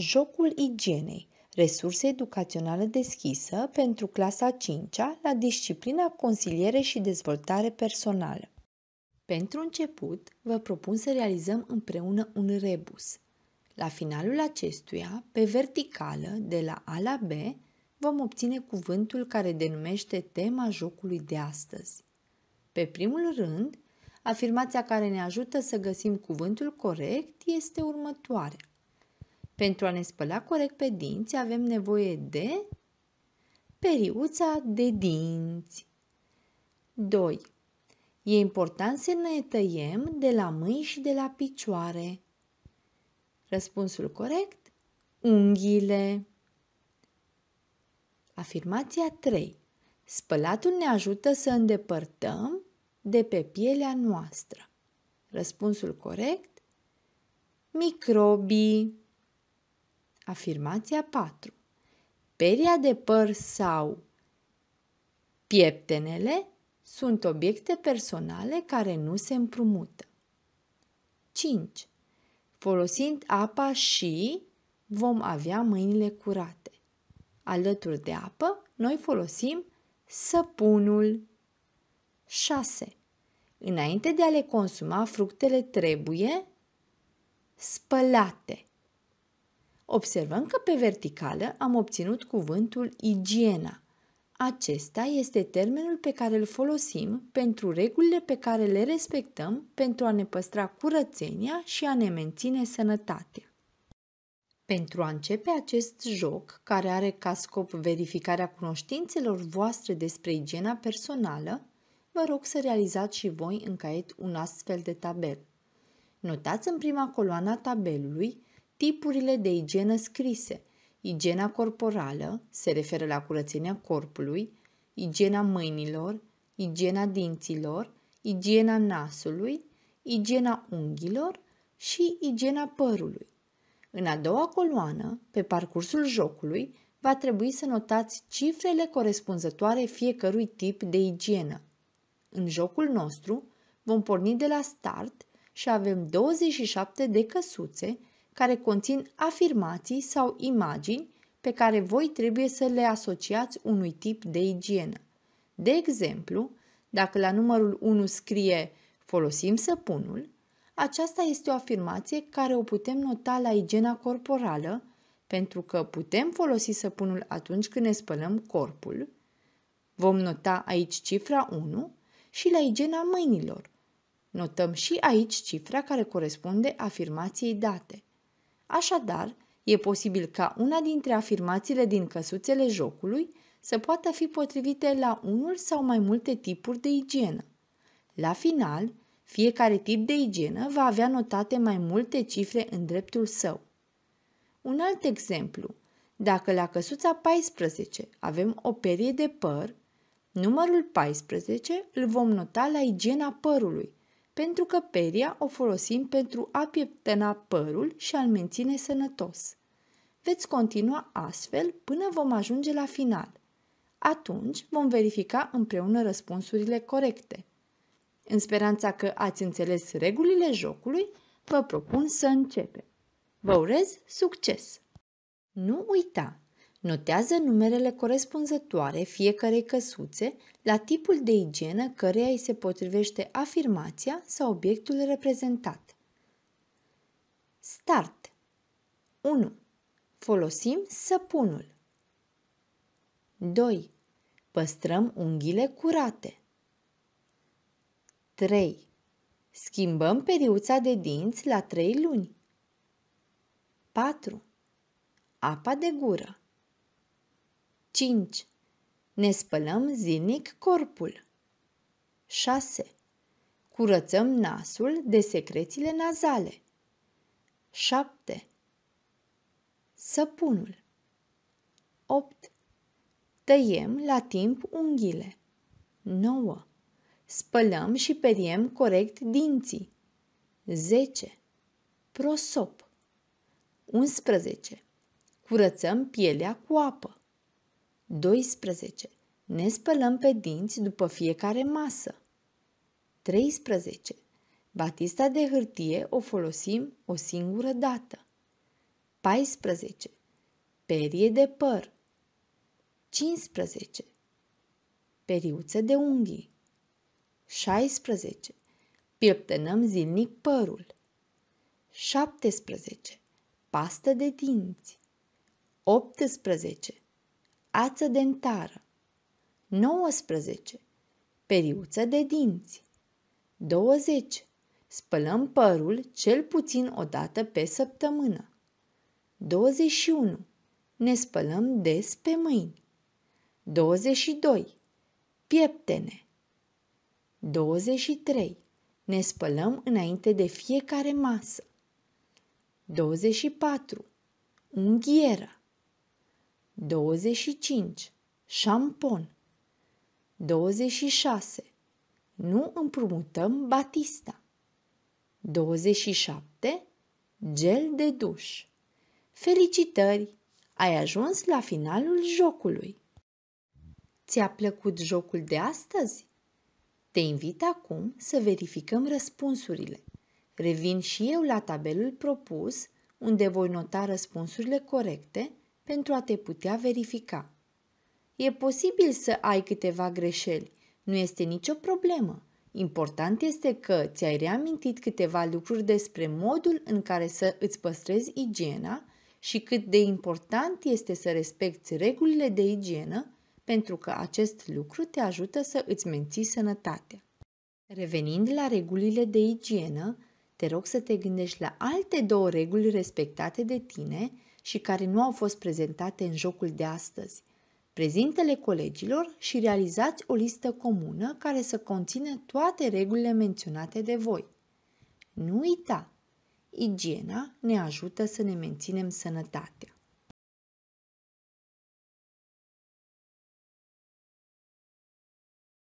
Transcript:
jocul igienei, resurse educaționale deschisă pentru clasa 5 la disciplina consiliere și dezvoltare personală. Pentru început, vă propun să realizăm împreună un rebus. La finalul acestuia, pe verticală, de la A la B, vom obține cuvântul care denumește tema jocului de astăzi. Pe primul rând, afirmația care ne ajută să găsim cuvântul corect este următoarea. Pentru a ne spăla corect pe dinți avem nevoie de periuța de dinți. 2. E important să ne tăiem de la mâini și de la picioare. Răspunsul corect? Unghiile. Afirmația 3. Spălatul ne ajută să îndepărtăm de pe pielea noastră. Răspunsul corect? Microbii. Afirmația 4. Peria de păr sau pieptenele sunt obiecte personale care nu se împrumută. 5. Folosind apa și vom avea mâinile curate. Alături de apă, noi folosim săpunul. 6. Înainte de a le consuma, fructele trebuie spălate. Observăm că pe verticală am obținut cuvântul igiena. Acesta este termenul pe care îl folosim pentru regulile pe care le respectăm pentru a ne păstra curățenia și a ne menține sănătatea. Pentru a începe acest joc, care are ca scop verificarea cunoștințelor voastre despre igiena personală, vă rog să realizați și voi în caiet un astfel de tabel. Notați în prima coloană a tabelului tipurile de igienă scrise. Igiena corporală se referă la curățenia corpului, igiena mâinilor, igiena dinților, igiena nasului, igiena unghiilor și igiena părului. În a doua coloană, pe parcursul jocului, va trebui să notați cifrele corespunzătoare fiecărui tip de igienă. În jocul nostru vom porni de la start și avem 27 de căsuțe care conțin afirmații sau imagini pe care voi trebuie să le asociați unui tip de igienă. De exemplu, dacă la numărul 1 scrie folosim săpunul, aceasta este o afirmație care o putem nota la igiena corporală, pentru că putem folosi săpunul atunci când ne spălăm corpul. Vom nota aici cifra 1 și la igiena mâinilor. Notăm și aici cifra care corespunde afirmației date. Așadar, e posibil ca una dintre afirmațiile din căsuțele jocului să poată fi potrivite la unul sau mai multe tipuri de igienă. La final, fiecare tip de igienă va avea notate mai multe cifre în dreptul său. Un alt exemplu. Dacă la căsuța 14 avem o perie de păr, numărul 14 îl vom nota la igiena părului, pentru că peria o folosim pentru a pieptăna părul și a-l menține sănătos. Veți continua astfel până vom ajunge la final. Atunci vom verifica împreună răspunsurile corecte. În speranța că ați înțeles regulile jocului, vă propun să începem. Vă urez succes! Nu uita, Notează numerele corespunzătoare fiecarei căsuțe la tipul de igienă căreia îi se potrivește afirmația sau obiectul reprezentat. Start 1. Folosim săpunul 2. Păstrăm unghiile curate 3. Schimbăm periuța de dinți la 3 luni 4. Apa de gură 5. Ne spălăm zilnic corpul. 6. Curățăm nasul de secrețiile nazale. 7. Săpunul. 8. Tăiem la timp unghiile. 9. Spălăm și periem corect dinții. 10. Prosop. 11. Curățăm pielea cu apă. 12. Ne spălăm pe dinți după fiecare masă. 13. Batista de hârtie o folosim o singură dată. 14. Perie de păr. 15. Periuță de unghii. 16. Pieptenăm zilnic părul. 17. Pastă de dinți. 18 ață dentară, 19. Periuță de dinți, 20. Spălăm părul cel puțin o dată pe săptămână. 21. Ne spălăm des pe mâini. 22. Pieptene. 23. Ne spălăm înainte de fiecare masă. 24. Unghieră. 25. Șampon 26. Nu împrumutăm batista 27. Gel de duș Felicitări! Ai ajuns la finalul jocului! Ți-a plăcut jocul de astăzi? Te invit acum să verificăm răspunsurile. Revin și eu la tabelul propus, unde voi nota răspunsurile corecte pentru a te putea verifica. E posibil să ai câteva greșeli, nu este nicio problemă. Important este că ți-ai reamintit câteva lucruri despre modul în care să îți păstrezi igiena și cât de important este să respecti regulile de igienă, pentru că acest lucru te ajută să îți menții sănătatea. Revenind la regulile de igienă, te rog să te gândești la alte două reguli respectate de tine și care nu au fost prezentate în jocul de astăzi. Prezintele colegilor și realizați o listă comună care să conțină toate regulile menționate de voi. Nu uita! Igiena ne ajută să ne menținem sănătatea.